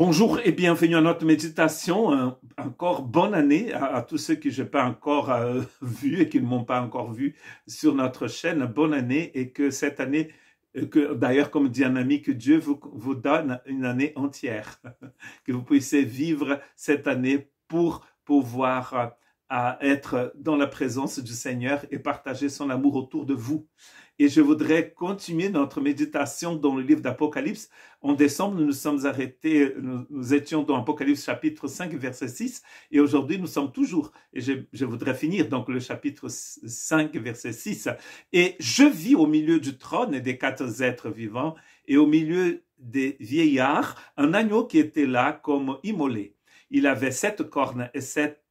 Bonjour et bienvenue à notre méditation. Encore bonne année à, tous ceux que je n'ai pas encore euh, vu et qui ne m'ont pas encore vu sur notre chaîne. Bonne année et que cette année, euh, que d'ailleurs, comme dit un ami, que Dieu vous, donne une année entière, que vous puissiez vivre cette année pour pouvoir euh, être dans la présence du Seigneur et partager son amour autour de vous. Et je voudrais continuer notre méditation dans le livre d'Apocalypse. En décembre, nous nous sommes arrêtés, nous, étions dans Apocalypse chapitre 5, verset 6, et aujourd'hui, nous sommes toujours, et je, je, voudrais finir donc le chapitre 5, verset 6, et je vis au milieu du trône et des quatre êtres vivants, et au milieu des vieillards, un agneau qui était là comme immolé. Il avait sept cornes et sept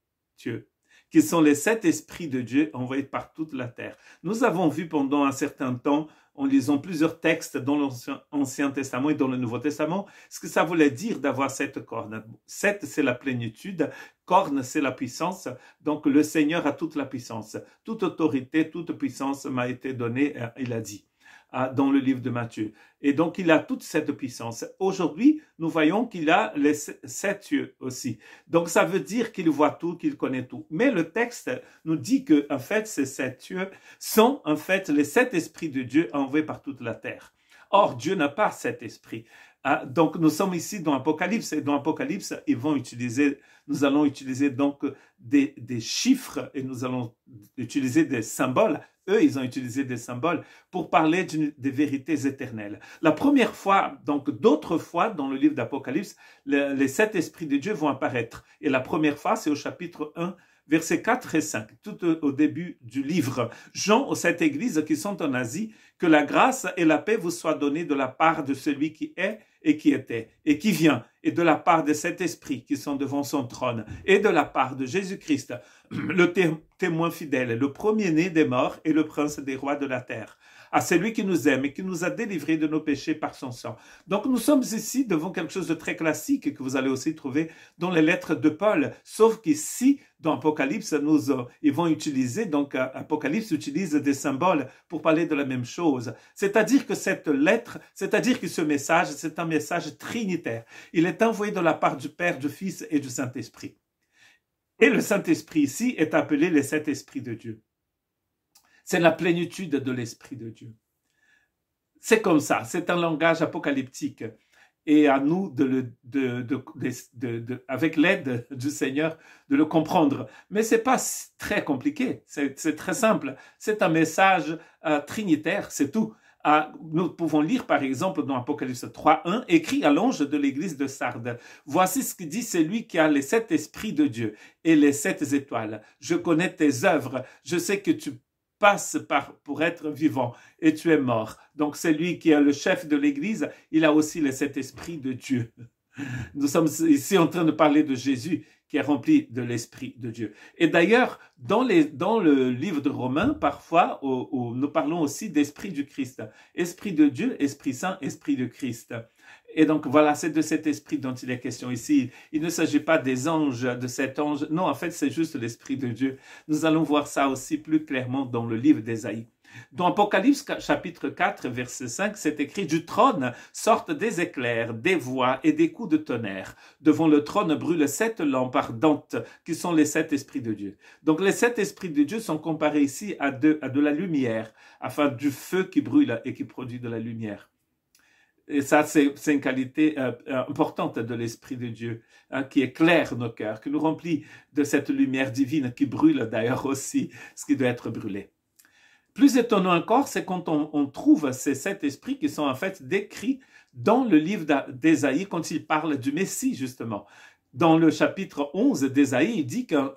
yeux qui sont les sept esprits de Dieu envoyés par toute la terre. Nous avons vu pendant un certain temps, en lisant plusieurs textes dans l'Ancien Testament et dans le Nouveau Testament, ce que ça voulait dire d'avoir sept corne. Sept, c'est la plénitude. Corne, c'est la puissance. Donc le Seigneur a toute la puissance. Toute autorité, toute puissance m'a été donnée, euh, il a dit dans le livre de Matthieu. Et donc, il a toute cette puissance. Aujourd'hui, nous voyons qu'il a les sept yeux aussi. Donc, ça veut dire qu'il voit tout, qu'il connaît tout. Mais le texte nous dit que, en fait, ces sept yeux sont, en fait, les sept esprits de Dieu envoyés par toute la terre. Or, Dieu n'a pas cet esprit. Ah, donc, nous sommes ici dans Apocalypse, et dans Apocalypse, ils vont utiliser, nous allons utiliser donc des chiffres, et nous allons utiliser des symboles eux, ils ont utilisé des symboles pour parler des vérités éternelles. La première fois, donc d'autres fois dans le livre d'Apocalypse, les sept esprits de Dieu vont apparaître. Et la première fois, c'est au chapitre 1, versets 4 et 5, tout au début du livre. Jean aux sept églises qui sont en Asie, que la grâce et la paix vous soient données de la part de celui qui est et qui était et qui vient, et de la part de cet esprit qui sont devant son trône, et de la part de Jésus-Christ, le témoin fidèle, le premier-né des morts et le prince des rois de la terre à celui qui nous aime et qui nous a délivrés de nos péchés par son sang. Donc nous sommes ici devant quelque chose de très classique que vous allez aussi trouver dans les lettres de Paul, sauf qu'ici, dans Apocalypse, nous, euh, ils vont utiliser, donc euh, Apocalypse utilise des symboles pour parler de la même chose. C'est-à-dire que cette lettre, c'est-à-dire que ce message, c'est un message trinitaire. Il est envoyé de la part du Père, du Fils et du Saint-Esprit. Et le Saint-Esprit ici est appelé le Saint-Esprit de Dieu. C'est la plénitude de l'Esprit de Dieu. C'est comme ça, c'est un langage apocalyptique. Et à nous, de avec l'aide du Seigneur, de le comprendre. Mais ce n'est pas très compliqué, c'est très simple. C'est un message euh, trinitaire, c'est tout. Euh, nous pouvons lire par exemple dans Apocalypse 3.1, écrit à l'ange de l'église de Sardes, Voici ce que dit celui qui a les sept esprits de Dieu et les sept étoiles. Je connais tes œuvres, je sais que tu passe par, pour être vivant et tu es mort. Donc c'est lui qui est le chef de l'Église, il a aussi cet esprit de Dieu. Nous sommes ici en train de parler de Jésus qui est rempli de l'Esprit de Dieu. Et d'ailleurs, dans, le livre de Romains, parfois, nous parlons aussi d'Esprit du Christ. Esprit de Dieu, Esprit Saint, Esprit de Christ. Et donc voilà, c'est de cet esprit dont il est question ici. Il ne s'agit pas des anges, de cet ange. Non, en fait, c'est juste l'esprit de Dieu. Nous allons voir ça aussi plus clairement dans le livre d'Ésaïe. Dans Apocalypse chapitre 4, verset 5, c'est écrit Du trône sortent des éclairs, des voix et des coups de tonnerre. Devant le trône brûlent sept lampes ardentes, qui sont les sept esprits de Dieu. Donc les sept esprits de Dieu sont comparés ici à de, à de la lumière, afin du feu qui brûle et qui produit de la lumière. Et ça, c'est une qualité euh, euh, importante de l'Esprit de Dieu, hein, qui éclaire nos cœurs, qui nous remplit de cette lumière divine qui brûle d'ailleurs aussi ce qui doit être brûlé. Plus étonnant encore, c'est quand on, trouve ces sept esprits qui sont en fait décrits dans le livre d'Ésaïe quand il parle du Messie, justement. Dans le chapitre 11 d'Ésaïe, il dit qu'un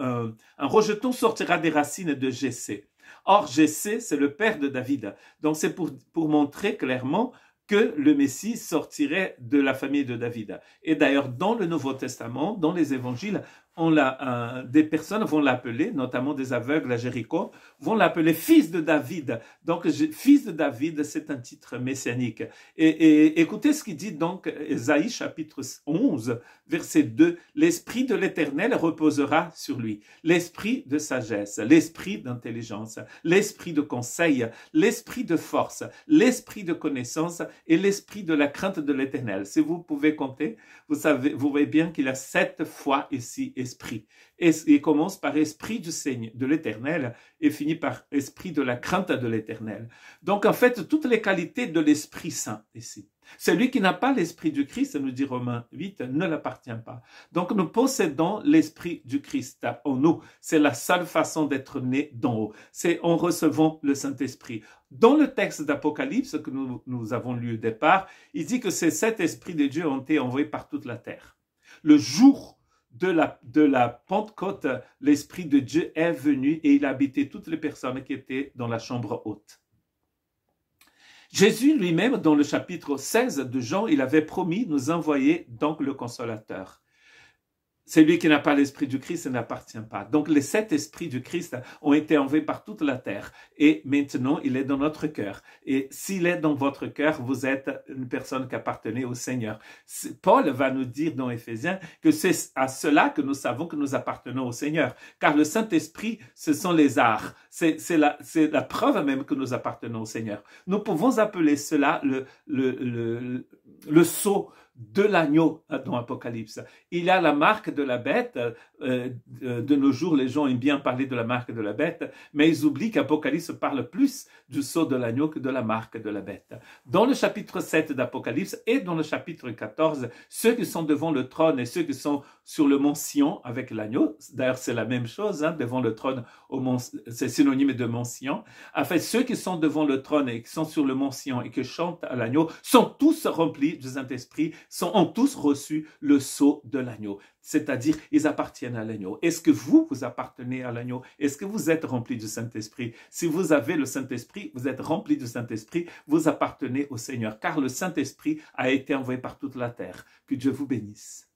rejeton sortira des racines de Jessé. Or, Jessé, c'est le père de David. Donc, c'est pour montrer clairement que le Messie sortirait de la famille de David. Et d'ailleurs, dans le Nouveau Testament, dans les évangiles, on l'a, euh, des personnes vont l'appeler, notamment des aveugles à Jéricho, vont l'appeler fils de David. Donc, fils de David, c'est un titre messianique. Et, écoutez ce qu'il dit donc Isaïe chapitre 11, verset 2. L'esprit de l'éternel reposera sur lui. L'esprit de sagesse, l'esprit d'intelligence, l'esprit de conseil, l'esprit de force, l'esprit de connaissance et l'esprit de la crainte de l'éternel. Si vous pouvez compter, vous savez, vous voyez bien qu'il a sept fois ici esprit. Et il commence par esprit du Seigneur, de l'éternel, et finit par esprit de la crainte de l'éternel. Donc, en fait, toutes les qualités de l'Esprit Saint ici. Celui qui n'a pas l'Esprit du Christ, nous dit Romains 8, ne l'appartient pas. Donc nous possédons l'Esprit du Christ en nous. C'est la seule façon d'être né d'en haut. C'est en recevant le Saint-Esprit. Dans le texte d'Apocalypse que nous, avons lu au départ, il dit que c'est sept esprits de Dieu ont été envoyés par toute la terre. Le jour de la, de la Pentecôte, l'Esprit de Dieu est venu et il habitait toutes les personnes qui étaient dans la chambre haute. Jésus lui-même, dans le chapitre 16 de Jean, il avait promis nous envoyer donc le consolateur. Celui qui n'a pas l'esprit du Christ n'appartient pas. Donc les sept esprits du Christ ont été enlevés par toute la terre et maintenant il est dans notre cœur. Et s'il est dans votre cœur, vous êtes une personne qui appartenait au Seigneur. Paul va nous dire dans Éphésiens que c'est à cela que nous savons que nous appartenons au Seigneur. Car le Saint-Esprit, ce sont les arts. C'est la, la, preuve même que nous appartenons au Seigneur. Nous pouvons appeler cela le, le, le, le sceau de l'agneau euh, dans Apocalypse. Il y a la marque de la bête. Euh, euh, de nos jours, les gens aiment bien parler de la marque de la bête, mais ils oublient qu'Apocalypse parle plus du sceau de l'agneau que de la marque de la bête. Dans le chapitre 7 d'Apocalypse et dans le chapitre 14, ceux qui sont devant le trône et ceux qui sont sur le mont Sion avec l'agneau, d'ailleurs c'est la même chose, hein, devant le trône, c'est synonyme de mont Sion, en fait ceux qui sont devant le trône et qui sont sur le mont Sion et qui chantent à l'agneau sont tous remplis du Saint-Esprit sont, ont tous reçu le sceau de l'agneau, c'est-à-dire ils appartiennent à l'agneau. Est-ce que vous, vous appartenez à l'agneau Est-ce que vous êtes rempli du Saint-Esprit Si vous avez le Saint-Esprit, vous êtes rempli du Saint-Esprit, vous appartenez au Seigneur, car le Saint-Esprit a été envoyé par toute la terre. Que Dieu vous bénisse.